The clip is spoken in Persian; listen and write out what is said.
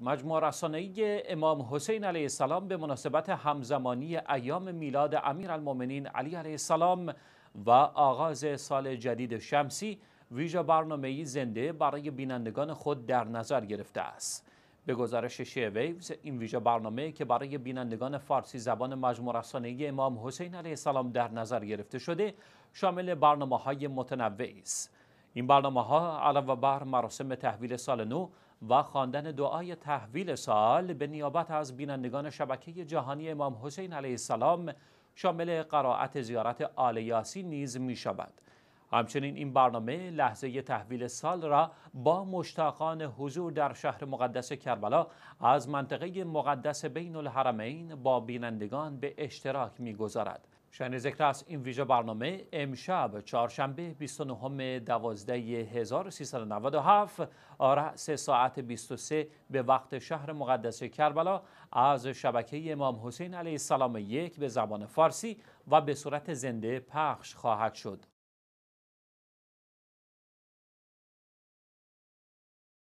مجموع ای امام حسین علیه السلام به مناسبت همزمانی ایام میلاد امیرالمؤمنین علی علیه السلام و آغاز سال جدید شمسی ویژه برنامه زنده برای بینندگان خود در نظر گرفته است. به گزارش ویوز این ویژه برنامه که برای بینندگان فارسی زبان مجموع رسانه امام حسین علیه السلام در نظر گرفته شده شامل برنامه های متنوعی است. این برنامه ها علاوه بر مراسم تحویل سال نو و خواندن دعای تحویل سال به نیابت از بینندگان شبکه جهانی امام حسین علیه السلام شامل قرائت زیارت آل یاسین نیز می شود. همچنین این برنامه لحظه تحویل سال را با مشتاقان حضور در شهر مقدس کربلا از منطقه مقدس بین الحرمین با بینندگان به اشتراک میگذارد. شنی ذکر است این ویژه برنامه امشب چهارشنبه 29 دوازده 1397 آره ساعت 23 به وقت شهر مقدس کربلا از شبکه امام حسین علیه السلام یک به زبان فارسی و به صورت زنده پخش خواهد شد.